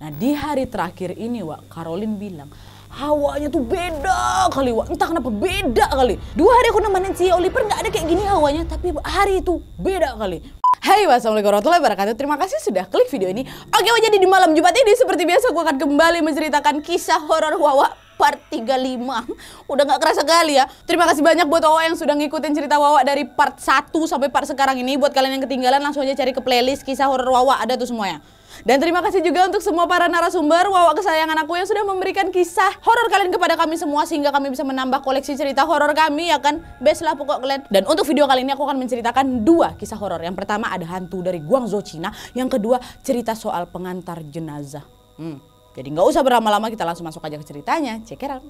Nah di hari terakhir ini Wak, Caroline bilang, hawanya tuh beda kali Wak, entah kenapa beda kali. Dua hari aku nemenin si Oliver gak ada kayak gini hawanya, tapi hari itu beda kali. Hai, wassalamualaikum warahmatullahi wabarakatuh. Terima kasih sudah klik video ini. Oke, wah jadi di malam Jumat ini seperti biasa gue akan kembali menceritakan kisah horor Wawa part 35. Udah gak kerasa kali ya. Terima kasih banyak buat Wawa yang sudah ngikutin cerita Wawa dari part 1 sampai part sekarang ini. Buat kalian yang ketinggalan langsung aja cari ke playlist kisah horor Wawa ada tuh semuanya. Dan terima kasih juga untuk semua para narasumber, wawa kesayangan aku yang sudah memberikan kisah horor kalian kepada kami semua sehingga kami bisa menambah koleksi cerita horor kami ya kan. Best lah pokok kalian. Dan untuk video kali ini aku akan menceritakan dua kisah horor. Yang pertama ada hantu dari Guangzhou, Cina. Yang kedua cerita soal pengantar jenazah. Hmm. Jadi nggak usah berlama-lama kita langsung masuk aja ke ceritanya. Cek it out.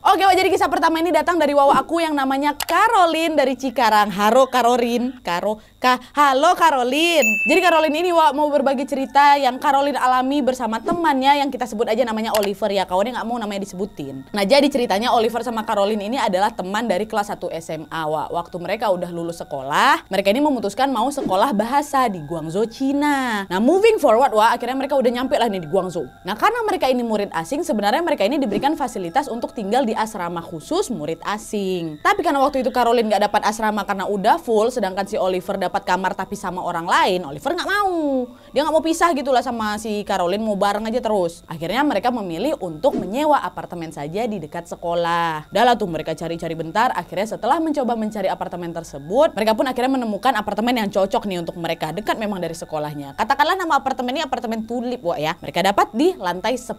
Oke, jadi kisah pertama ini datang dari wawa aku yang namanya Caroline dari Cikarang. Haro Caroline, Karo, Ka, halo Caroline. Jadi Caroline ini wawa mau berbagi cerita yang Caroline alami bersama temannya yang kita sebut aja namanya Oliver ya. Kawannya nggak mau namanya disebutin. Nah, jadi ceritanya Oliver sama Caroline ini adalah teman dari kelas 1 SMA. Wak. Waktu mereka udah lulus sekolah, mereka ini memutuskan mau sekolah bahasa di Guangzhou, Cina. Nah, moving forward, wah akhirnya mereka udah nyampe lah nih di Guangzhou. Nah, karena mereka ini murid asing, sebenarnya mereka ini diberikan fasilitas untuk tinggal di di asrama khusus murid asing. Tapi karena waktu itu Caroline nggak dapat asrama karena udah full, sedangkan si Oliver dapat kamar tapi sama orang lain, Oliver nggak mau dia nggak mau pisah gitu lah sama si Caroline mau bareng aja terus akhirnya mereka memilih untuk menyewa apartemen saja di dekat sekolah dah tuh mereka cari-cari bentar akhirnya setelah mencoba mencari apartemen tersebut mereka pun akhirnya menemukan apartemen yang cocok nih untuk mereka dekat memang dari sekolahnya katakanlah nama apartemen ini apartemen tulip wah ya mereka dapat di lantai 10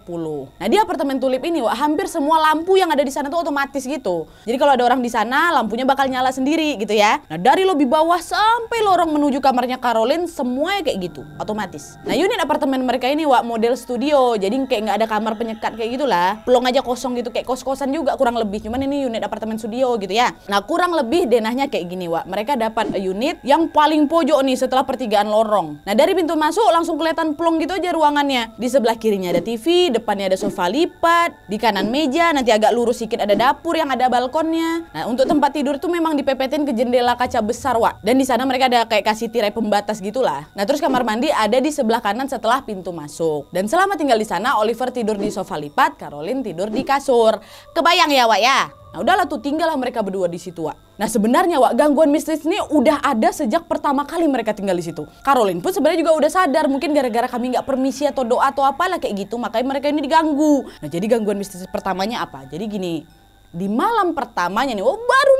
nah di apartemen tulip ini wah hampir semua lampu yang ada di sana tuh otomatis gitu jadi kalau ada orang di sana lampunya bakal nyala sendiri gitu ya nah dari lobi bawah sampai lorong menuju kamarnya Caroline semuanya kayak gitu otomatis otomatis. Nah unit apartemen mereka ini wak model studio, jadi kayak nggak ada kamar penyekat kayak gitulah. Pelong aja kosong gitu kayak kos-kosan juga kurang lebih. Cuman ini unit apartemen studio gitu ya. Nah kurang lebih denahnya kayak gini wak. Mereka dapat unit yang paling pojok nih setelah pertigaan lorong. Nah dari pintu masuk langsung kelihatan plong gitu aja ruangannya. Di sebelah kirinya ada TV, depannya ada sofa lipat, di kanan meja, nanti agak lurus sedikit ada dapur yang ada balkonnya. Nah untuk tempat tidur tuh memang dipepetin ke jendela kaca besar wak. Dan di sana mereka ada kayak kasih tirai pembatas gitulah. Nah terus kamar mandi ada ada di sebelah kanan setelah pintu masuk. Dan selama tinggal di sana, Oliver tidur di sofa lipat, Caroline tidur di kasur. Kebayang ya, Wak ya? Nah udahlah tuh tinggallah mereka berdua di situ Wak. Nah sebenarnya Wak gangguan mistis ini udah ada sejak pertama kali mereka tinggal di situ. Caroline pun sebenarnya juga udah sadar mungkin gara-gara kami nggak permisi atau doa atau apalah kayak gitu makanya mereka ini diganggu. Nah jadi gangguan mistis pertamanya apa? Jadi gini, di malam pertamanya nih, oh baru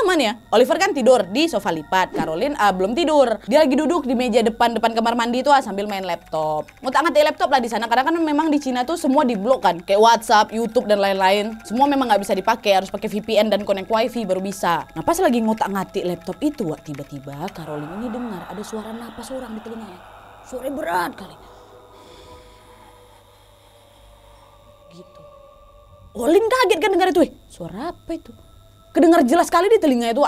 rekaman ya. Oliver kan tidur di sofa lipat, Caroline uh, belum tidur. Dia lagi duduk di meja depan depan kamar mandi tuh ah, uh, sambil main laptop. Ngutak ngatik laptop lah di sana karena kan memang di Cina tuh semua diblok kan, kayak WhatsApp, YouTube dan lain-lain. Semua memang nggak bisa dipakai, harus pakai VPN dan connect WiFi baru bisa. Nah pas lagi ngotak ngatik laptop itu, ah, tiba-tiba Caroline ini dengar ada suara napas orang di telinganya. Suara berat kali. Gitu. Olin kaget kan dengar itu, eh, suara apa itu? kedengar jelas sekali di telinga itu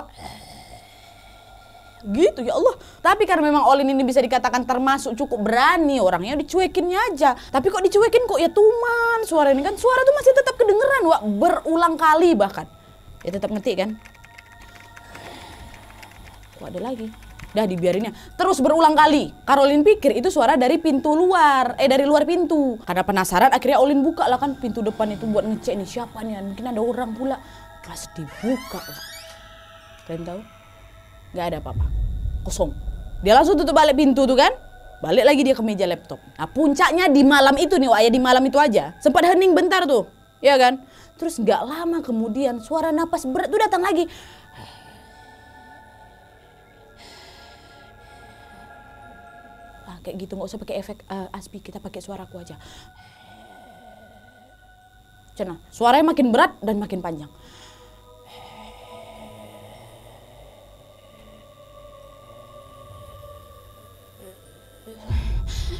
gitu ya Allah tapi karena memang Olin ini bisa dikatakan termasuk cukup berani orangnya dicuekinnya aja tapi kok dicuekin kok ya tuman suara ini kan suara tuh masih tetap kedengeran Wak berulang kali bahkan ya tetap ngetik kan kok ada lagi dah dibiarinnya terus berulang kali Karolin pikir itu suara dari pintu luar eh dari luar pintu karena penasaran akhirnya Olin buka lah kan pintu depan itu buat ngecek nih siapa nih mungkin ada orang pula pas dibuka kalian tahu nggak ada apa-apa kosong dia langsung tutup balik pintu tuh kan balik lagi dia ke meja laptop nah puncaknya di malam itu nih wah ya di malam itu aja sempat hening bentar tuh ya kan terus nggak lama kemudian suara napas berat tuh datang lagi ah, kayak gitu nggak usah pakai efek uh, aspi kita pakai suaraku aja cina suaranya makin berat dan makin panjang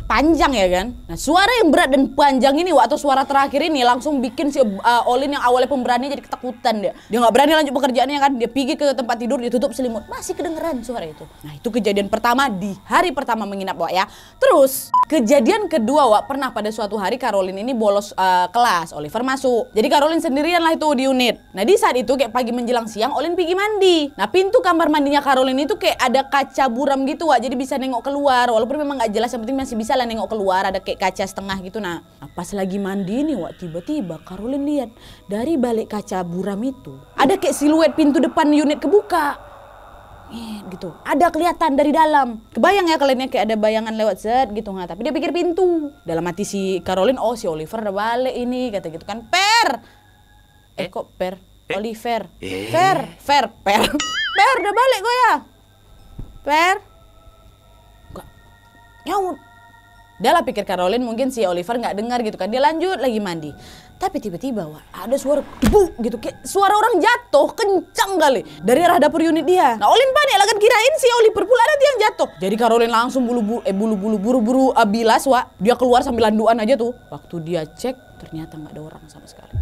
panjang ya kan. Nah, suara yang berat dan panjang ini waktu suara terakhir ini langsung bikin si uh, Olin yang awalnya pemberani jadi ketakutan dia. Dia nggak berani lanjut pekerjaannya kan. Dia pergi ke tempat tidur, dia tutup selimut. Masih kedengeran suara itu. Nah, itu kejadian pertama di hari pertama menginap Wak ya. Terus kejadian kedua Wak pernah pada suatu hari Caroline ini bolos uh, kelas, Oliver masuk. Jadi Caroline sendirian lah itu di unit. Nah, di saat itu kayak pagi menjelang siang Olin pergi mandi. Nah, pintu kamar mandinya Caroline itu kayak ada kaca buram gitu Wak. Jadi bisa nengok keluar walaupun memang nggak jelas yang penting masih bisa bisa lah nengok keluar ada kayak kaca setengah gitu nah pas lagi mandi nih wak tiba-tiba Karolin lihat dari balik kaca buram itu ada kayak siluet pintu depan unit kebuka eh, gitu ada kelihatan dari dalam kebayang ya kalian ya kayak ada bayangan lewat set gitu nggak tapi dia pikir pintu dalam hati si Karolin oh si Oliver udah balik ini kata gitu kan per eh, eh. kok per eh. Oliver eh. per per per per udah balik gue ya per nggak ya dia lah pikir Caroline mungkin si Oliver nggak dengar gitu kan. Dia lanjut lagi mandi. Tapi tiba-tiba wah, ada suara debu gitu. Kayak suara orang jatuh kencang kali dari arah dapur unit dia. Nah Olin panik lah kan kirain si Oliver pula ada yang jatuh. Jadi Caroline langsung bulu bulu eh bulu bulu buru buru abilas eh, wah. Dia keluar sambil landuan aja tuh. Waktu dia cek ternyata nggak ada orang sama sekali.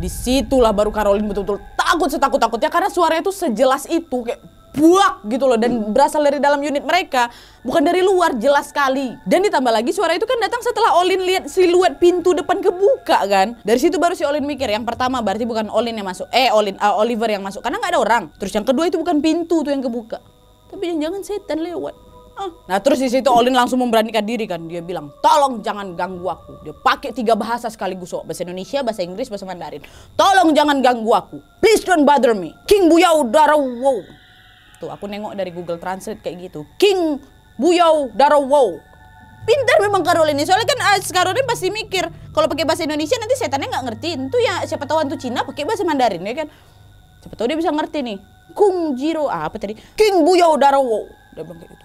Disitulah baru Caroline betul-betul takut setakut-takutnya karena suaranya tuh sejelas itu kayak buak gitu loh dan berasal dari dalam unit mereka bukan dari luar jelas sekali dan ditambah lagi suara itu kan datang setelah Olin lihat siluet pintu depan kebuka kan dari situ baru si Olin mikir yang pertama berarti bukan Olin yang masuk eh Olin uh, Oliver yang masuk karena nggak ada orang terus yang kedua itu bukan pintu tuh yang kebuka tapi jangan-jangan setan lewat ah. Nah terus di situ Olin langsung memberanikan diri kan dia bilang tolong jangan ganggu aku dia pakai tiga bahasa sekaligus so. Oh, bahasa Indonesia bahasa Inggris bahasa Mandarin tolong jangan ganggu aku please don't bother me King Buya udara wow Tuh, aku nengok dari Google Translate kayak gitu. King Buyau Darowo. Pintar memang Karol ini. Soalnya kan uh, Karolin pasti mikir kalau pakai bahasa Indonesia nanti setannya nggak ngerti. Itu ya siapa tahu hantu Cina pakai bahasa Mandarin ya kan. Siapa tahu dia bisa ngerti nih. Kung Jiro ah, apa tadi? King Buyau Darowo. Udah bilang kayak gitu.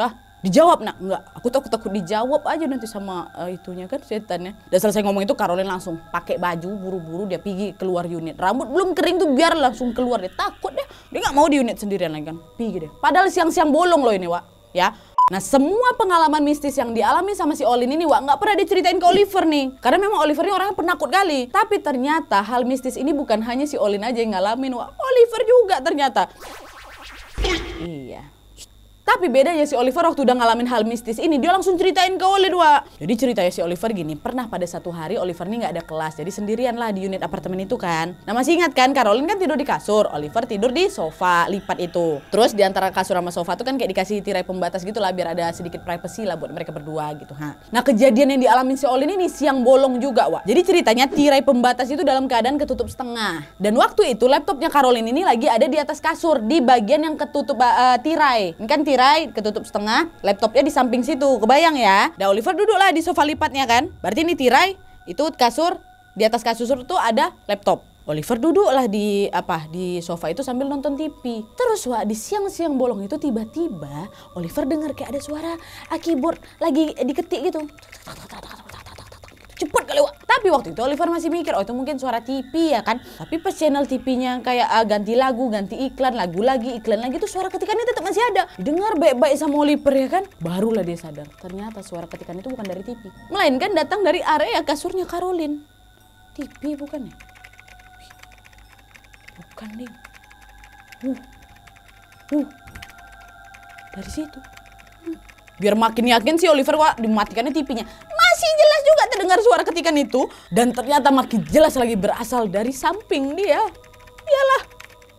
Dah, dijawab nak enggak aku takut takut dijawab aja nanti sama uh, itunya kan setannya dan selesai ngomong itu Caroline langsung pakai baju buru-buru dia pergi keluar unit rambut belum kering tuh biar langsung keluar dia takut deh dia nggak mau di unit sendirian lagi kan pergi deh padahal siang-siang bolong loh ini Wak ya Nah semua pengalaman mistis yang dialami sama si Olin ini Wak nggak pernah diceritain ke Oliver nih Karena memang Oliver ini orangnya penakut kali Tapi ternyata hal mistis ini bukan hanya si Olin aja yang ngalamin Wak Oliver juga ternyata Iya tapi bedanya si Oliver waktu udah ngalamin hal mistis ini, dia langsung ceritain ke Oli dua. Jadi ceritanya si Oliver gini, pernah pada satu hari Oliver ini nggak ada kelas, jadi sendirian lah di unit apartemen itu kan. Nah masih ingat kan, Caroline kan tidur di kasur, Oliver tidur di sofa lipat itu. Terus di antara kasur sama sofa tuh kan kayak dikasih tirai pembatas gitu lah, biar ada sedikit privacy lah buat mereka berdua gitu. Ha. Nah kejadian yang dialamin si Oliver ini siang bolong juga, wah. Jadi ceritanya tirai pembatas itu dalam keadaan ketutup setengah. Dan waktu itu laptopnya Caroline ini lagi ada di atas kasur, di bagian yang ketutup uh, tirai. Ini kan tirai tirai ketutup setengah, laptopnya di samping situ. Kebayang ya? Nah, Oliver duduklah di sofa lipatnya kan. Berarti ini tirai, itu kasur, di atas kasur itu ada laptop. Oliver duduklah di apa di sofa itu sambil nonton TV. Terus wah di siang-siang bolong itu tiba-tiba Oliver dengar kayak ada suara keyboard lagi diketik gitu cepet kali wak. Tapi waktu itu Oliver masih mikir, oh itu mungkin suara TV ya kan. Tapi pas channel TV-nya kayak uh, ganti lagu, ganti iklan, lagu lagi, iklan lagi, itu suara ketikannya tetap masih ada. Dengar baik-baik sama Oliver ya kan. Barulah dia sadar, ternyata suara ketikan itu bukan dari TV. Melainkan datang dari area kasurnya Karolin TV bukan ya? Bukan nih Uh. Uh. Dari situ. Hmm. biar makin yakin sih Oliver wah dimatikannya TV-nya masih jelas juga terdengar suara ketikan itu dan ternyata makin jelas lagi berasal dari samping dia. Iyalah,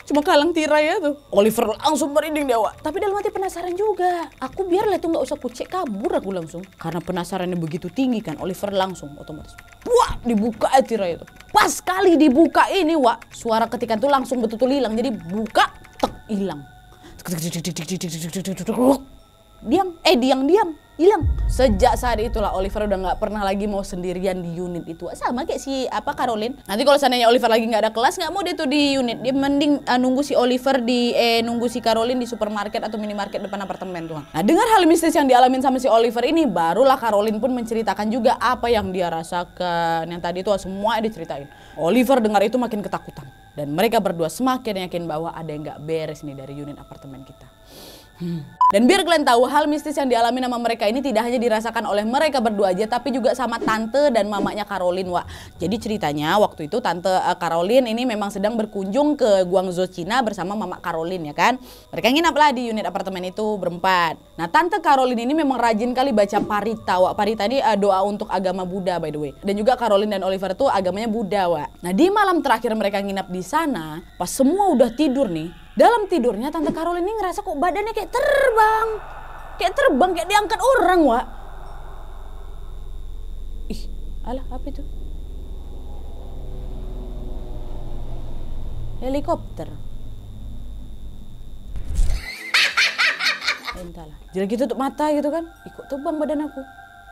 cuma kalang tirai ya tuh. Oliver langsung merinding dewa. Tapi dalam hati penasaran juga. Aku biarlah itu nggak usah kucek kabur aku langsung. Karena penasarannya begitu tinggi kan Oliver langsung otomatis. Wah, dibuka ya tirai itu. Pas kali dibuka ini, wah suara ketikan tuh langsung betul-betul hilang. Jadi buka, tek hilang. Diam, eh diam-diam hilang sejak saat itulah Oliver udah nggak pernah lagi mau sendirian di unit itu sama kayak si apa Caroline nanti kalau seandainya Oliver lagi nggak ada kelas nggak mau dia tuh di unit dia mending uh, nunggu si Oliver di eh, nunggu si Caroline di supermarket atau minimarket depan apartemen tuh nah dengar hal mistis yang dialamin sama si Oliver ini barulah Caroline pun menceritakan juga apa yang dia rasakan yang tadi itu semua diceritain Oliver dengar itu makin ketakutan dan mereka berdua semakin yakin bahwa ada yang nggak beres nih dari unit apartemen kita. Dan biar kalian tahu hal mistis yang dialami nama mereka ini tidak hanya dirasakan oleh mereka berdua aja tapi juga sama tante dan mamanya Karolin Wak. Jadi ceritanya waktu itu tante Karolin eh, ini memang sedang berkunjung ke Guangzhou Cina bersama mama Karolin ya kan. Mereka nginap lah di unit apartemen itu berempat. Nah, tante Karolin ini memang rajin kali baca parita, Wak. Parita ini uh, doa untuk agama Buddha by the way. Dan juga Karolin dan Oliver tuh agamanya Buddha, Wak. Nah, di malam terakhir mereka nginap di sana, pas semua udah tidur nih, dalam tidurnya Tante Karol ini ngerasa kok badannya kayak terbang. Kayak terbang, kayak diangkat orang, Wak. Ih, alah apa itu? Helikopter. Entahlah. Jadi gitu tutup mata gitu kan. Ih, kok terbang badan aku.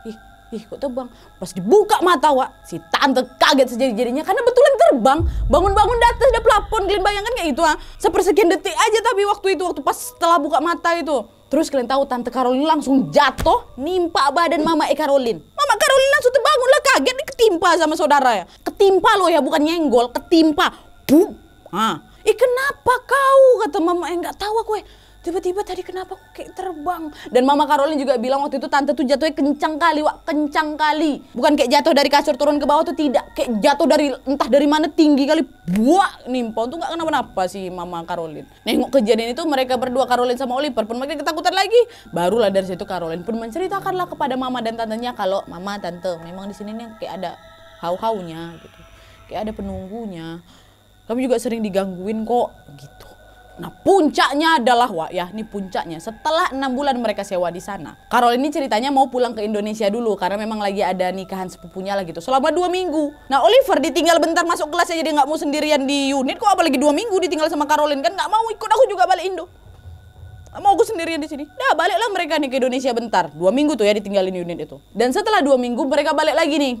Ih, Ih, kok terbang? Pas dibuka mata, Wak, si tante kaget sejadi-jadinya karena betulan terbang. Bangun-bangun di atas ada kalian bayangkan kayak itu, ah. Sepersekian detik aja tapi waktu itu, waktu pas setelah buka mata itu. Terus kalian tahu Tante Karolin langsung jatuh, nimpa badan Mama E. Karolin. Mama Karolin langsung terbangun lah, kaget ketimpa sama saudara ya. Ketimpa loh ya, bukan nyenggol, ketimpa. Bum. Ah. Ih, kenapa kau? Kata Mama E. Nggak tahu aku, eh tiba-tiba tadi kenapa aku kayak terbang dan mama Karolin juga bilang waktu itu tante tuh jatuhnya kencang kali wak kencang kali bukan kayak jatuh dari kasur turun ke bawah tuh tidak kayak jatuh dari entah dari mana tinggi kali buah nimpon tuh nggak kenapa-napa sih mama Karolin nengok kejadian itu mereka berdua Karolin sama Oliver pun makin ketakutan lagi barulah dari situ Karolin pun menceritakanlah kepada mama dan tantenya kalau mama tante memang di sini nih kayak ada hau-haunya gitu kayak ada penunggunya kami juga sering digangguin kok gitu Nah puncaknya adalah wah ya ini puncaknya setelah enam bulan mereka sewa di sana. Carol ini ceritanya mau pulang ke Indonesia dulu karena memang lagi ada nikahan sepupunya lah gitu selama dua minggu. Nah Oliver ditinggal bentar masuk kelas aja dia nggak mau sendirian di unit kok apalagi dua minggu ditinggal sama carolin kan nggak mau ikut aku juga balik Indo mau aku sendirian di sini. Dah baliklah mereka nih ke Indonesia bentar. Dua minggu tuh ya ditinggalin unit itu. Dan setelah dua minggu mereka balik lagi nih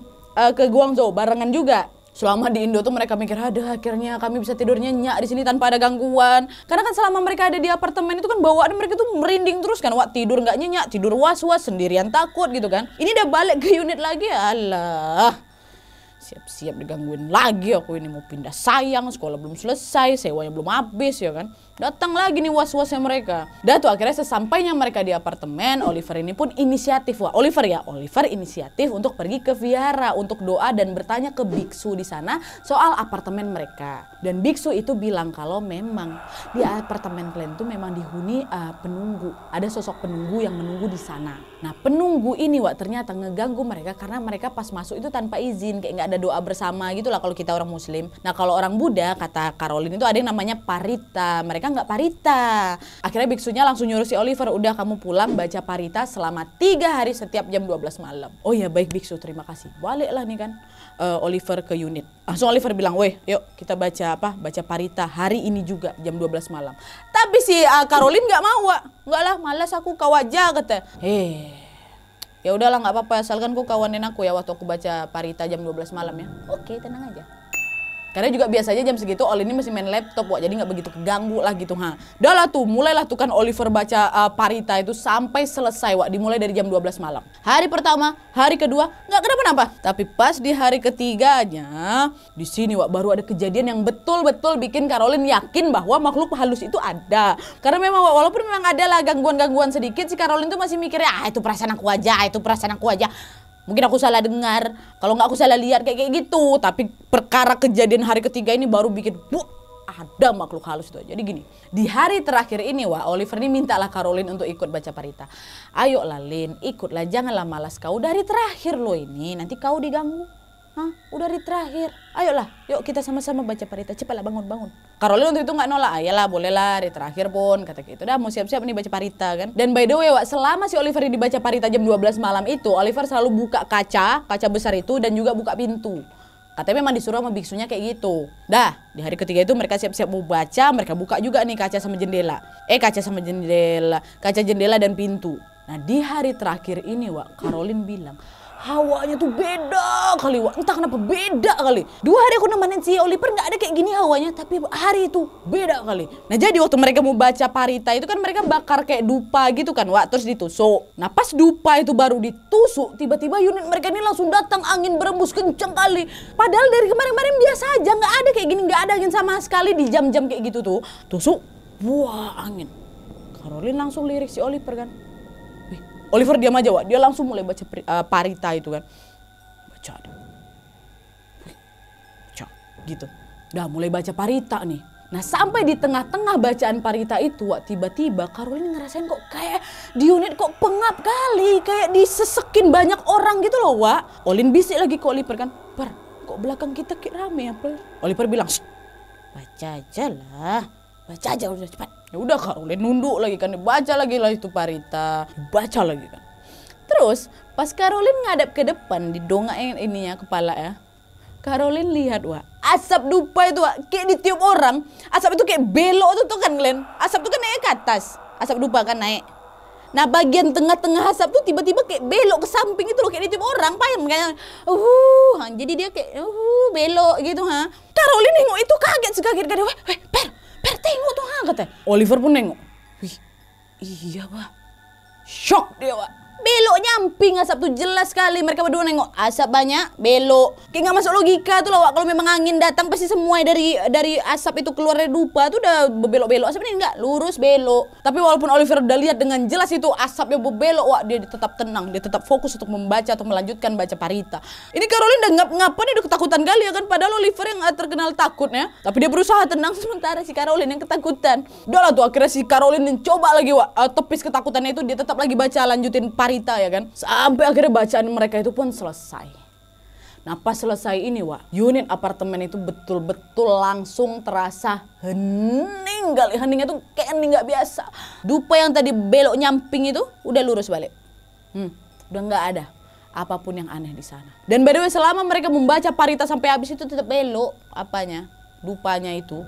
eh, ke Guangzhou barengan juga selama di Indo tuh mereka mikir ada akhirnya kami bisa tidur nyenyak di sini tanpa ada gangguan karena kan selama mereka ada di apartemen itu kan bawaan mereka tuh merinding terus kan waktu tidur nggak nyenyak tidur was was sendirian takut gitu kan ini udah balik ke unit lagi Allah siap-siap digangguin lagi aku ini mau pindah sayang sekolah belum selesai sewanya belum habis ya kan Datang lagi nih was-wasnya mereka. Dan tuh akhirnya sesampainya mereka di apartemen, Oliver ini pun inisiatif. Wah, Oliver ya, Oliver inisiatif untuk pergi ke Viara untuk doa dan bertanya ke biksu di sana soal apartemen mereka. Dan biksu itu bilang kalau memang di apartemen kalian tuh memang dihuni uh, penunggu. Ada sosok penunggu yang menunggu di sana. Nah, penunggu ini wah ternyata ngeganggu mereka karena mereka pas masuk itu tanpa izin, kayak nggak ada doa bersama gitu lah kalau kita orang muslim. Nah, kalau orang Buddha kata Caroline itu ada yang namanya parita. Mereka nggak parita. Akhirnya biksunya langsung nyuruh si Oliver, udah kamu pulang baca parita selama tiga hari setiap jam 12 malam. Oh ya baik biksu, terima kasih. Baliklah nih kan uh, Oliver ke unit. Langsung Oliver bilang, weh yuk kita baca apa? Baca parita hari ini juga jam 12 malam. Tapi si uh, Caroline nggak mau, Nggak lah, malas aku kau aja kata. Hei, ya udahlah nggak apa-apa asalkan kau kawanin aku ya waktu aku baca parita jam 12 malam ya oke tenang aja karena juga biasanya jam segitu Oli ini masih main laptop, Wak. Jadi nggak begitu keganggu lah gitu, ha. Dah lah tuh, mulailah tuh kan Oliver baca uh, Parita itu sampai selesai, Wak. Dimulai dari jam 12 malam. Hari pertama, hari kedua, nggak kenapa-napa. Tapi pas di hari ketiganya, di sini, Wak, baru ada kejadian yang betul-betul bikin Caroline yakin bahwa makhluk halus itu ada. Karena memang, Wak, walaupun memang ada lah gangguan-gangguan sedikit, si Caroline tuh masih mikirnya, ah itu perasaan aku aja, ah, itu perasaan aku aja mungkin aku salah dengar kalau nggak aku salah lihat kayak kayak gitu tapi perkara kejadian hari ketiga ini baru bikin bu ada makhluk halus itu jadi gini di hari terakhir ini wah Oliver ini mintalah Caroline untuk ikut baca parita ayo lah Lin ikutlah janganlah malas kau dari terakhir lo ini nanti kau diganggu Hah? Udah hari terakhir. Ayolah, yuk kita sama-sama baca parita. Cepatlah bangun, bangun. Karolin untuk itu nggak nolak. Ayolah, bolehlah hari terakhir pun. Kata gitu, dah mau siap-siap nih baca parita kan. Dan by the way, Wak, selama si Oliver dibaca parita jam 12 malam itu, Oliver selalu buka kaca, kaca besar itu, dan juga buka pintu. Katanya memang disuruh sama biksunya kayak gitu. Dah, di hari ketiga itu mereka siap-siap mau baca, mereka buka juga nih kaca sama jendela. Eh, kaca sama jendela, kaca jendela dan pintu. Nah, di hari terakhir ini, Wak, Karolin bilang, hawanya tuh beda kali Wak. Entah kenapa beda kali. Dua hari aku nemenin si Oliver nggak ada kayak gini hawanya, tapi hari itu beda kali. Nah jadi waktu mereka mau baca parita itu kan mereka bakar kayak dupa gitu kan Wak, terus ditusuk. Nah pas dupa itu baru ditusuk, tiba-tiba unit mereka ini langsung datang angin berembus kenceng kali. Padahal dari kemarin-kemarin biasa aja, nggak ada kayak gini, nggak ada angin sama sekali di jam-jam kayak gitu tuh. Tusuk, Wah angin. Caroline langsung lirik si Oliver kan, Oliver diam aja Wak. Dia langsung mulai baca uh, parita itu kan. Baca. Baca. Gitu. Udah mulai baca parita nih. Nah sampai di tengah-tengah bacaan parita itu Wak tiba-tiba Karolin ngerasain kok kayak di unit kok pengap kali. Kayak disesekin banyak orang gitu loh Wak. Olin bisik lagi kok Oliver kan. Per kok belakang kita kayak rame ya Per. Oliver bilang baca aja lah baca aja udah cepat ya udah kak nunduk lagi kan baca lagi lah itu parita baca lagi kan terus pas Karolin ngadap ke depan di dongak ininya kepala ya Karolin lihat wah asap dupa itu wah kayak ditiup orang asap itu kayak belok tuh tuh kan Glen asap tuh kan naik ke atas asap dupa kan naik Nah bagian tengah-tengah asap tuh tiba-tiba kayak belok ke samping itu loh kayak ditiup orang paham kayak uh jadi dia kayak uh belok gitu ha. Caroline nengok itu kaget sekaget kaget weh, weh per per tengok tuh ha kata. Oliver pun nengok. Wih iya pak Shock dia wah belok nyamping asap tuh jelas sekali mereka berdua nengok asap banyak belok kayak nggak masuk logika tuh loh kalau memang angin datang pasti semua dari dari asap itu keluar dari dupa tuh udah belok-belok asap ini enggak lurus belok tapi walaupun Oliver udah lihat dengan jelas itu asapnya berbelok wah dia tetap tenang dia tetap fokus untuk membaca atau melanjutkan baca parita ini Caroline udah ngap nih udah ketakutan kali ya kan padahal Oliver yang terkenal takutnya tapi dia berusaha tenang sementara si Caroline yang ketakutan udah lah tuh akhirnya si Caroline yang coba lagi wah eh, tepis ketakutannya itu dia tetap lagi baca lanjutin parita cerita ya kan. Sampai akhirnya bacaan mereka itu pun selesai. Nah pas selesai ini Wak, unit apartemen itu betul-betul langsung terasa hening kali. Heningnya tuh kayak hening gak biasa. Dupa yang tadi belok nyamping itu udah lurus balik. Hmm, udah gak ada apapun yang aneh di sana. Dan by the way selama mereka membaca parita sampai habis itu tetap belok apanya, dupanya itu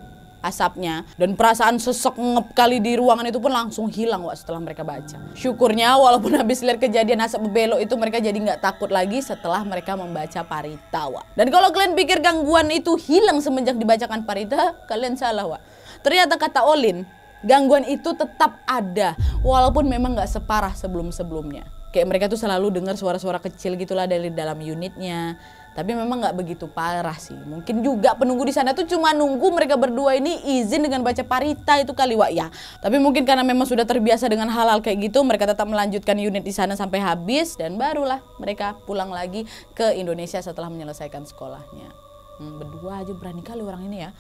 asapnya dan perasaan sesek ngep kali di ruangan itu pun langsung hilang wak setelah mereka baca syukurnya walaupun habis lihat kejadian asap bebelok itu mereka jadi nggak takut lagi setelah mereka membaca parita wak dan kalau kalian pikir gangguan itu hilang semenjak dibacakan parita kalian salah wak ternyata kata Olin gangguan itu tetap ada walaupun memang nggak separah sebelum-sebelumnya kayak mereka tuh selalu dengar suara-suara kecil gitulah dari dalam unitnya tapi memang nggak begitu parah sih. Mungkin juga penunggu di sana tuh cuma nunggu mereka berdua ini izin dengan baca parita itu kali Wak ya. Tapi mungkin karena memang sudah terbiasa dengan halal kayak gitu, mereka tetap melanjutkan unit di sana sampai habis dan barulah mereka pulang lagi ke Indonesia setelah menyelesaikan sekolahnya. Hmm, berdua aja berani kali orang ini ya.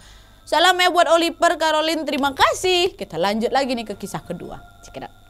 Salam ya buat Oliver, Caroline, terima kasih. Kita lanjut lagi nih ke kisah kedua. Cekidot.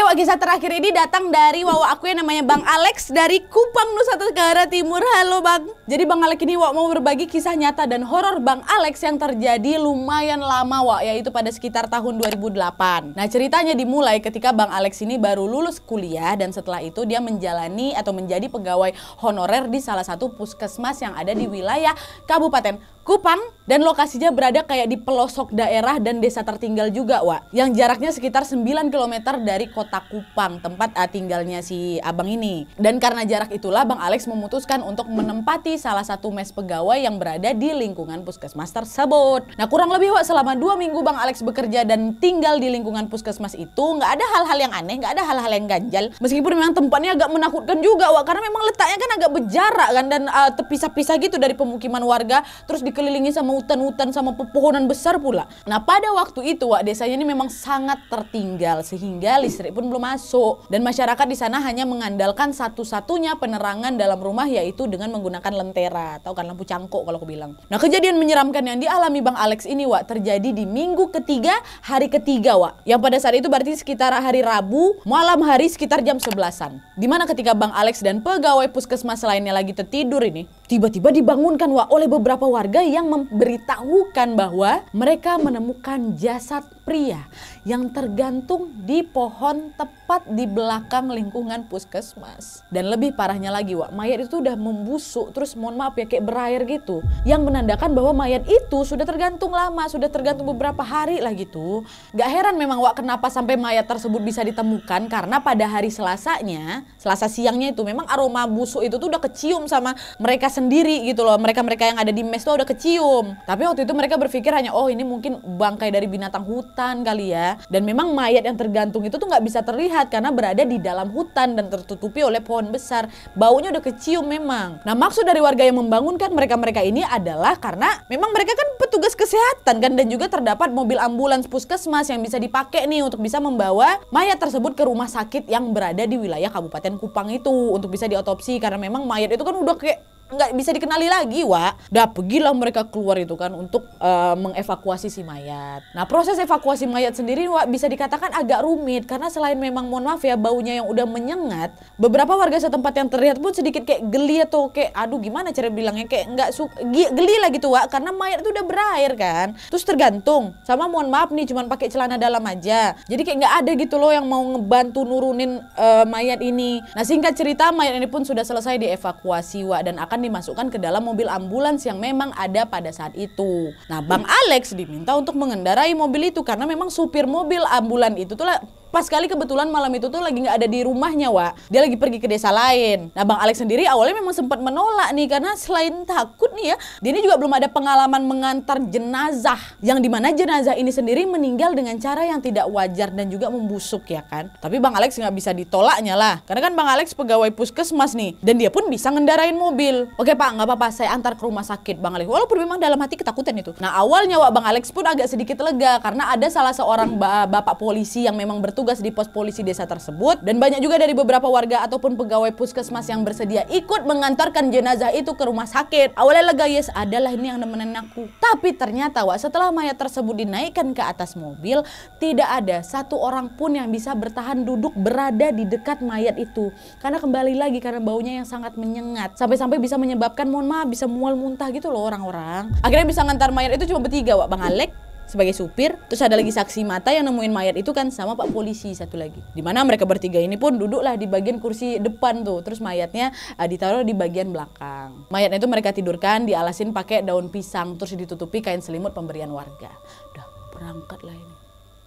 Oke, okay, kisah terakhir ini datang dari Wawa aku yang namanya Bang Alex dari Kupang Nusa Tenggara Timur. Halo Bang. Jadi Bang Alex ini Wak mau berbagi kisah nyata dan horor Bang Alex yang terjadi lumayan lama Wak, yaitu pada sekitar tahun 2008. Nah, ceritanya dimulai ketika Bang Alex ini baru lulus kuliah dan setelah itu dia menjalani atau menjadi pegawai honorer di salah satu puskesmas yang ada di wilayah Kabupaten Kupang dan lokasinya berada kayak di pelosok daerah dan desa tertinggal juga, wa. Yang jaraknya sekitar 9 km dari kota Kupang, tempat ah, tinggalnya si abang ini. Dan karena jarak itulah Bang Alex memutuskan untuk menempati salah satu mes pegawai yang berada di lingkungan puskesmas tersebut. Nah kurang lebih wa selama dua minggu Bang Alex bekerja dan tinggal di lingkungan puskesmas itu, nggak ada hal-hal yang aneh, nggak ada hal-hal yang ganjal. Meskipun memang tempatnya agak menakutkan juga, wa, karena memang letaknya kan agak berjarak kan, dan uh, terpisah-pisah gitu dari pemukiman warga, terus di dikelilingi sama hutan-hutan sama pepohonan besar pula. Nah pada waktu itu Wak desanya ini memang sangat tertinggal sehingga listrik pun belum masuk dan masyarakat di sana hanya mengandalkan satu-satunya penerangan dalam rumah yaitu dengan menggunakan lentera atau kan lampu cangkok kalau aku bilang. Nah kejadian menyeramkan yang dialami Bang Alex ini Wak terjadi di minggu ketiga hari ketiga Wak yang pada saat itu berarti sekitar hari Rabu malam hari sekitar jam 11-an. Dimana ketika Bang Alex dan pegawai puskesmas lainnya lagi tertidur ini tiba-tiba dibangunkan wah oleh beberapa warga yang memberitahukan bahwa mereka menemukan jasad pria yang tergantung di pohon tepat di belakang lingkungan puskesmas. Dan lebih parahnya lagi, Wak, mayat itu udah membusuk terus mohon maaf ya kayak berair gitu. Yang menandakan bahwa mayat itu sudah tergantung lama, sudah tergantung beberapa hari lah gitu. Gak heran memang Wak kenapa sampai mayat tersebut bisa ditemukan karena pada hari Selasanya, Selasa siangnya itu memang aroma busuk itu tuh udah kecium sama mereka sendiri gitu loh. Mereka-mereka yang ada di mes tuh udah kecium. Tapi waktu itu mereka berpikir hanya oh ini mungkin bangkai dari binatang hutan hutan kali ya. Dan memang mayat yang tergantung itu tuh nggak bisa terlihat karena berada di dalam hutan dan tertutupi oleh pohon besar. Baunya udah kecium memang. Nah maksud dari warga yang membangunkan mereka-mereka ini adalah karena memang mereka kan petugas kesehatan kan dan juga terdapat mobil ambulans puskesmas yang bisa dipakai nih untuk bisa membawa mayat tersebut ke rumah sakit yang berada di wilayah Kabupaten Kupang itu untuk bisa diotopsi karena memang mayat itu kan udah kayak nggak bisa dikenali lagi, Wak. dah pergilah mereka keluar itu kan untuk uh, mengevakuasi si mayat. Nah, proses evakuasi mayat sendiri Wak bisa dikatakan agak rumit karena selain memang mohon maaf ya baunya yang udah menyengat, beberapa warga setempat yang terlihat pun sedikit kayak geli atau kayak aduh gimana cara bilangnya kayak nggak geli lah gitu Wak karena mayat itu udah berair kan. Terus tergantung. Sama mohon maaf nih cuman pakai celana dalam aja. Jadi kayak nggak ada gitu loh yang mau ngebantu nurunin uh, mayat ini. Nah, singkat cerita mayat ini pun sudah selesai dievakuasi Wak dan akan akan dimasukkan ke dalam mobil ambulans yang memang ada pada saat itu. Nah, Bang Alex diminta untuk mengendarai mobil itu karena memang supir mobil ambulans itu tuh Pas kali kebetulan malam itu tuh lagi nggak ada di rumahnya, wa. Dia lagi pergi ke desa lain. Nah, Bang Alex sendiri awalnya memang sempat menolak nih karena selain takut nih ya, dia ini juga belum ada pengalaman mengantar jenazah yang dimana jenazah ini sendiri meninggal dengan cara yang tidak wajar dan juga membusuk ya kan. Tapi Bang Alex nggak bisa ditolaknya lah. Karena kan Bang Alex pegawai puskesmas nih dan dia pun bisa ngendarain mobil. Oke, Pak, nggak apa-apa, saya antar ke rumah sakit Bang Alex. Walaupun memang dalam hati ketakutan itu. Nah, awalnya wa, Bang Alex pun agak sedikit lega karena ada salah seorang bapak polisi yang memang bertugas bertugas di pos polisi desa tersebut dan banyak juga dari beberapa warga ataupun pegawai puskesmas yang bersedia ikut mengantarkan jenazah itu ke rumah sakit. Awalnya lega yes adalah ini yang nemenin aku. Tapi ternyata Wak setelah mayat tersebut dinaikkan ke atas mobil tidak ada satu orang pun yang bisa bertahan duduk berada di dekat mayat itu. Karena kembali lagi karena baunya yang sangat menyengat sampai-sampai bisa menyebabkan mohon maaf bisa mual muntah gitu loh orang-orang. Akhirnya bisa ngantar mayat itu cuma bertiga Wak Bang Alek, sebagai supir, terus ada lagi saksi mata yang nemuin mayat itu kan sama Pak polisi satu lagi. Di mana mereka bertiga ini pun duduklah di bagian kursi depan tuh, terus mayatnya uh, ditaruh di bagian belakang. Mayatnya itu mereka tidurkan, dialasin pakai daun pisang, terus ditutupi kain selimut pemberian warga. Udah berangkat lah ini,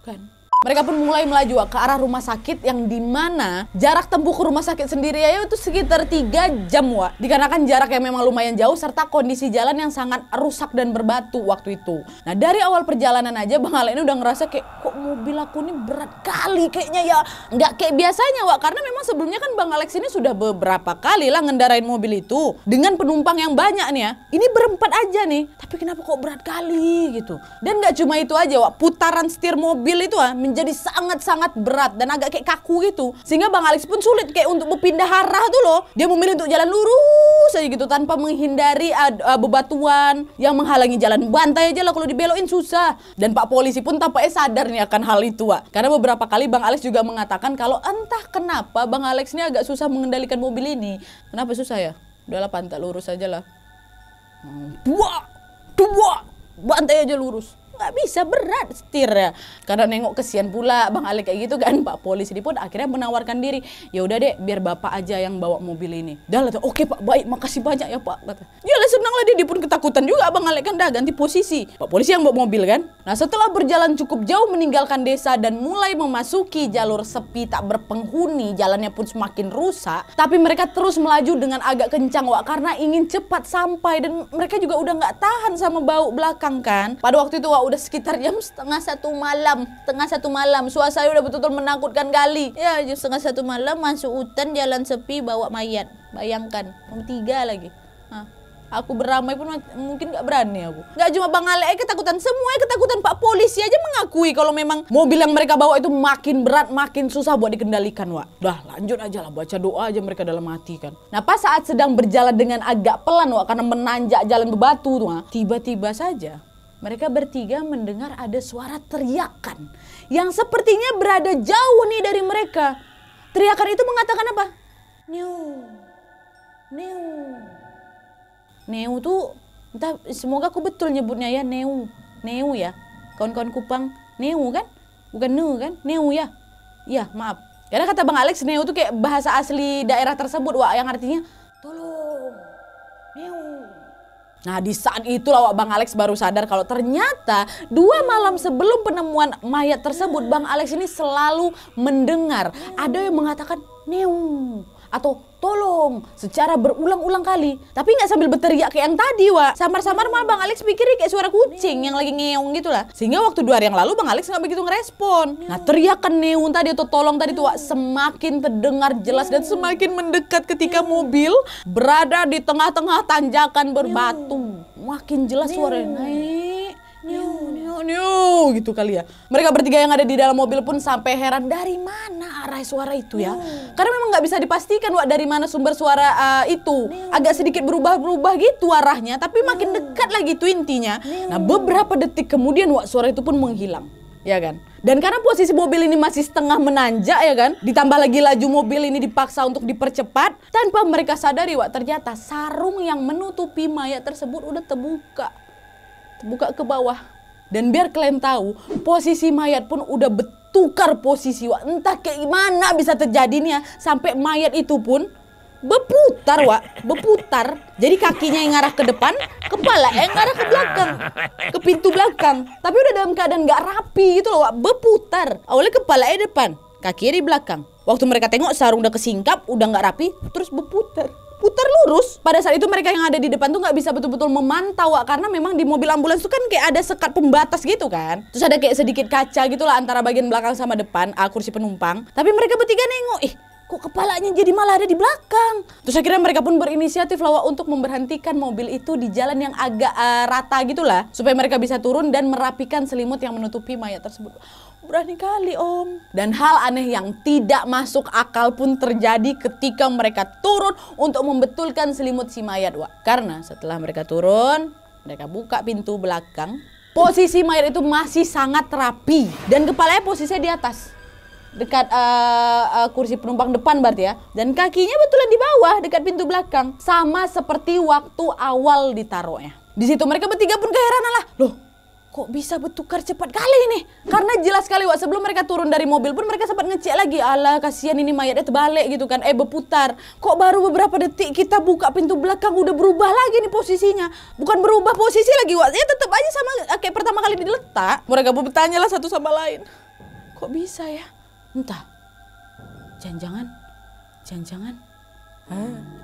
kan? Mereka pun mulai melaju ke arah rumah sakit yang mana jarak tempuh ke rumah sakit sendiri ya itu sekitar 3 jam wa. Dikarenakan jarak yang memang lumayan jauh serta kondisi jalan yang sangat rusak dan berbatu waktu itu. Nah dari awal perjalanan aja Bang Ale ini udah ngerasa kayak kok mobil aku ini berat kali kayaknya ya. Nggak kayak biasanya wa karena memang sebelumnya kan Bang Alex ini sudah beberapa kali lah ngendarain mobil itu dengan penumpang yang banyak nih ya. Ini berempat aja nih tapi kenapa kok berat kali gitu. Dan nggak cuma itu aja wa putaran setir mobil itu ah jadi sangat-sangat berat dan agak kayak kaku gitu. Sehingga Bang Alex pun sulit kayak untuk berpindah arah tuh loh. Dia memilih untuk jalan lurus aja gitu tanpa menghindari uh, bebatuan yang menghalangi jalan. Bantai aja lah kalau dibelokin susah. Dan Pak polisi pun tampaknya sadar nih akan hal itu, Wak. Karena beberapa kali Bang Alex juga mengatakan kalau entah kenapa Bang Alex ini agak susah mengendalikan mobil ini. Kenapa susah ya? Udahlah pantai lurus aja lah. Dua, hmm. dua, bantai aja lurus nggak bisa berat setirnya karena nengok kesian pula bang Alek kayak gitu kan pak polisi pun akhirnya menawarkan diri ya udah deh biar bapak aja yang bawa mobil ini dah lah oke pak baik makasih banyak ya pak kata ya lah senang lah dia, dia pun ketakutan juga bang Alek kan dah ganti posisi pak polisi yang bawa mobil kan nah setelah berjalan cukup jauh meninggalkan desa dan mulai memasuki jalur sepi tak berpenghuni jalannya pun semakin rusak tapi mereka terus melaju dengan agak kencang wak karena ingin cepat sampai dan mereka juga udah nggak tahan sama bau belakang kan pada waktu itu wak udah sekitar jam setengah satu malam setengah satu malam suasana udah betul-betul menakutkan kali ya jam setengah satu malam masuk hutan jalan sepi bawa mayat bayangkan jam tiga lagi Hah. Aku beramai pun mungkin gak berani aku. Gak cuma Bang Ale eh, ketakutan, semua eh, ketakutan Pak Polisi aja mengakui kalau memang mobil yang mereka bawa itu makin berat, makin susah buat dikendalikan, Wak. Dah, lanjut aja lah, baca doa aja mereka dalam hati kan. Nah, pas saat sedang berjalan dengan agak pelan, Wak, karena menanjak jalan bebatu tuh, tiba-tiba saja mereka bertiga mendengar ada suara teriakan yang sepertinya berada jauh nih dari mereka. Teriakan itu mengatakan apa? Neu. Neu. Neu tuh entah semoga aku betul nyebutnya ya Neu. Neu ya. Kawan-kawan Kupang Neu kan? Bukan Neu kan? Neu ya. Ya, maaf. Karena kata Bang Alex Neu tuh kayak bahasa asli daerah tersebut, wah yang artinya tolong. Neu. Nah di saat itu lawak Bang Alex baru sadar kalau ternyata dua malam sebelum penemuan mayat tersebut Bang Alex ini selalu mendengar ada yang mengatakan neung atau tolong secara berulang-ulang kali tapi nggak sambil berteriak kayak yang tadi wa samar-samar mah bang Alex pikirnya kayak suara kucing yang lagi ngeong gitu lah sehingga waktu dua hari yang lalu bang Alex nggak begitu ngerespon ya. nah teriakan neung tadi atau tolong tadi tuh wa semakin terdengar jelas dan ya. semakin mendekat ketika ya. mobil berada di tengah-tengah tanjakan berbatu makin jelas suara naik new gitu kali ya. Mereka bertiga yang ada di dalam mobil pun sampai heran dari mana arah suara itu ya. New. Karena memang nggak bisa dipastikan Wak dari mana sumber suara uh, itu. New. Agak sedikit berubah-berubah gitu arahnya, tapi makin dekat lagi tuh intinya. Nah, beberapa detik kemudian Wak suara itu pun menghilang. Ya kan? Dan karena posisi mobil ini masih setengah menanjak ya kan, ditambah lagi laju mobil ini dipaksa untuk dipercepat, tanpa mereka sadari Wak ternyata sarung yang menutupi mayat tersebut udah terbuka. Terbuka ke bawah. Dan biar kalian tahu, posisi mayat pun udah bertukar posisi. Wak. Entah kayak gimana bisa terjadi nih ya sampai mayat itu pun berputar wa berputar jadi kakinya yang ngarah ke depan kepala yang ngarah ke belakang ke pintu belakang tapi udah dalam keadaan nggak rapi gitu loh wa berputar awalnya kepala yang depan kakinya di belakang waktu mereka tengok sarung udah kesingkap udah nggak rapi terus berputar putar lurus. Pada saat itu mereka yang ada di depan tuh nggak bisa betul-betul memantau karena memang di mobil ambulans itu kan kayak ada sekat pembatas gitu kan. Terus ada kayak sedikit kaca gitulah antara bagian belakang sama depan, ah, kursi penumpang. Tapi mereka bertiga nengok, ih kok kepalanya jadi malah ada di belakang. Terus akhirnya mereka pun berinisiatif lawa untuk memberhentikan mobil itu di jalan yang agak uh, rata gitulah supaya mereka bisa turun dan merapikan selimut yang menutupi mayat tersebut. Berani kali om. Dan hal aneh yang tidak masuk akal pun terjadi ketika mereka turun untuk membetulkan selimut si mayat Wak. Karena setelah mereka turun, mereka buka pintu belakang. Posisi mayat itu masih sangat rapi dan kepalanya posisinya di atas dekat uh, uh, kursi penumpang depan berarti ya dan kakinya betulan di bawah dekat pintu belakang sama seperti waktu awal ditaruhnya di situ mereka bertiga pun keheranan lah loh kok bisa bertukar cepat kali ini karena jelas sekali wak sebelum mereka turun dari mobil pun mereka sempat ngecek lagi ala kasihan ini mayatnya terbalik gitu kan eh berputar kok baru beberapa detik kita buka pintu belakang udah berubah lagi nih posisinya bukan berubah posisi lagi wak ya tetap aja sama eh, kayak pertama kali diletak mereka pun bertanya lah satu sama lain kok bisa ya Entah. Jangan-jangan, jangan-jangan.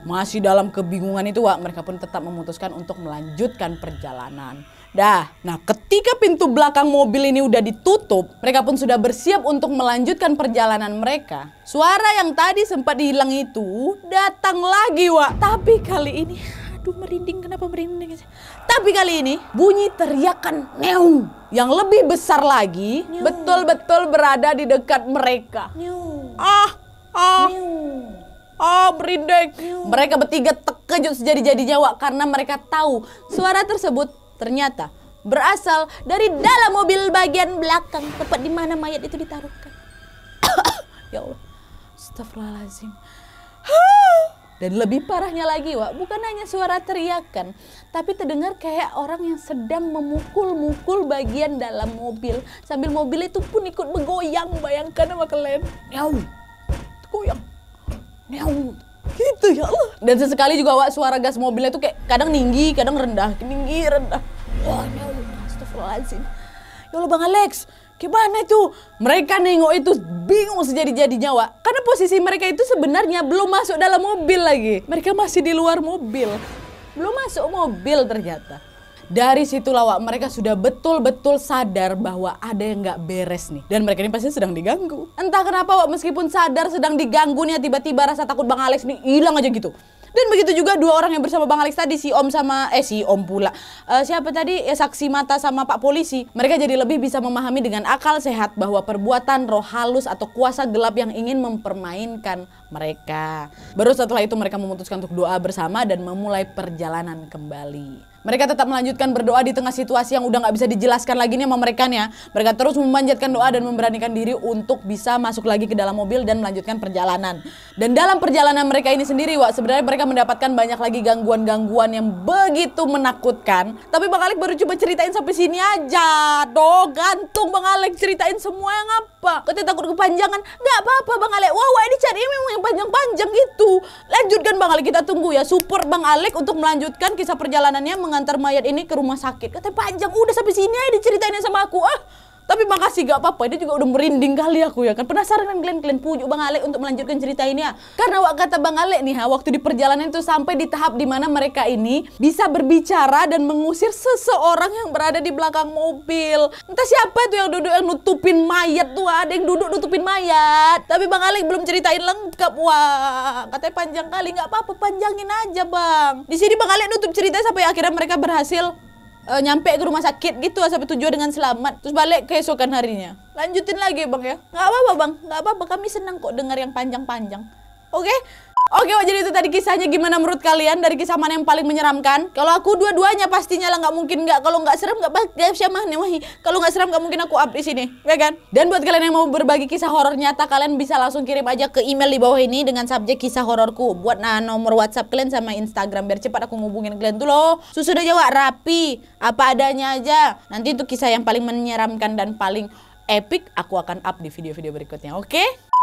Masih dalam kebingungan itu, Wak, mereka pun tetap memutuskan untuk melanjutkan perjalanan. Dah, nah ketika pintu belakang mobil ini udah ditutup, mereka pun sudah bersiap untuk melanjutkan perjalanan mereka. Suara yang tadi sempat hilang itu datang lagi, Wak. Tapi kali ini aduh merinding kenapa merinding tapi kali ini bunyi teriakan neung yang lebih besar lagi betul-betul berada di dekat mereka neung. ah ah neung. Ah, merinding. Mereka bertiga terkejut sejadi-jadi nyawa karena mereka tahu suara tersebut ternyata berasal dari dalam mobil bagian belakang tempat di mana mayat itu ditaruhkan. ya Allah. Astagfirullahalazim. Dan lebih parahnya lagi, Wak, bukan hanya suara teriakan, tapi terdengar kayak orang yang sedang memukul-mukul bagian dalam mobil. Sambil mobil itu pun ikut bergoyang, bayangkan sama kalian. Nyau, goyang, nyau, gitu ya Allah. Dan sesekali juga Wak, suara gas mobilnya itu kayak kadang tinggi, kadang rendah, tinggi, rendah. Wah, nyau, astagfirullahaladzim. Ya Allah Bang Alex, Gimana itu? Mereka nengok itu bingung sejadi-jadinya, Wak. Karena posisi mereka itu sebenarnya belum masuk dalam mobil lagi. Mereka masih di luar mobil. Belum masuk mobil ternyata. Dari situ lawak mereka sudah betul-betul sadar bahwa ada yang nggak beres nih. Dan mereka ini pasti sedang diganggu. Entah kenapa Wak, meskipun sadar sedang diganggunya tiba-tiba rasa takut Bang Alex nih hilang aja gitu. Dan begitu juga dua orang yang bersama Bang Alex tadi si Om sama eh si Om pula. Uh, siapa tadi ya, saksi mata sama Pak polisi. Mereka jadi lebih bisa memahami dengan akal sehat bahwa perbuatan roh halus atau kuasa gelap yang ingin mempermainkan mereka. Baru setelah itu mereka memutuskan untuk doa bersama dan memulai perjalanan kembali. Mereka tetap melanjutkan berdoa di tengah situasi yang udah gak bisa dijelaskan lagi nih sama mereka nih ya. Mereka terus memanjatkan doa dan memberanikan diri untuk bisa masuk lagi ke dalam mobil dan melanjutkan perjalanan. Dan dalam perjalanan mereka ini sendiri, Wak, sebenarnya mereka mendapatkan banyak lagi gangguan-gangguan yang begitu menakutkan. Tapi Bang Alek baru coba ceritain sampai sini aja. Doh, gantung Bang Alek ceritain semua yang apa. Kita takut kepanjangan. gak apa-apa Bang Alek. Wah, wah ini cari memang yang panjang-panjang gitu. Lanjutkan Bang Alek, kita tunggu ya. Support Bang Alek untuk melanjutkan kisah perjalanannya mengantar mayat ini ke rumah sakit. Katanya panjang, udah sampai sini aja diceritain sama aku. Ah, tapi makasih gak apa-apa, dia juga udah merinding kali aku ya kan. Penasaran kan kalian, kalian pujuk Bang Alek untuk melanjutkan cerita ini ya. Karena wak kata Bang Alek nih ha, ya, waktu di perjalanan itu sampai di tahap dimana mereka ini bisa berbicara dan mengusir seseorang yang berada di belakang mobil. Entah siapa tuh yang duduk yang nutupin mayat tuh, ada yang duduk nutupin mayat. Tapi Bang Alek belum ceritain lengkap, wah. Katanya panjang kali, gak apa-apa, panjangin aja Bang. Di sini Bang Alek nutup cerita sampai akhirnya mereka berhasil uh, nyampe ke rumah sakit gitu sampai tujuan dengan selamat terus balik keesokan harinya lanjutin lagi bang ya nggak apa-apa bang nggak apa-apa kami senang kok dengar yang panjang-panjang oke okay? Oke, wah, jadi itu tadi kisahnya gimana menurut kalian dari kisah mana yang paling menyeramkan? Kalau aku dua-duanya pastinya lah nggak mungkin nggak. Kalau nggak serem nggak pasti ya, siapa nih wahi. Kalau nggak serem nggak mungkin aku up di sini, ya kan? Dan buat kalian yang mau berbagi kisah horor nyata, kalian bisa langsung kirim aja ke email di bawah ini dengan subjek kisah hororku. Buat nah nomor WhatsApp kalian sama Instagram biar cepat aku ngubungin kalian tuh loh. Susu udah jawab rapi, apa adanya aja. Nanti itu kisah yang paling menyeramkan dan paling epic aku akan up di video-video berikutnya. Oke? Okay?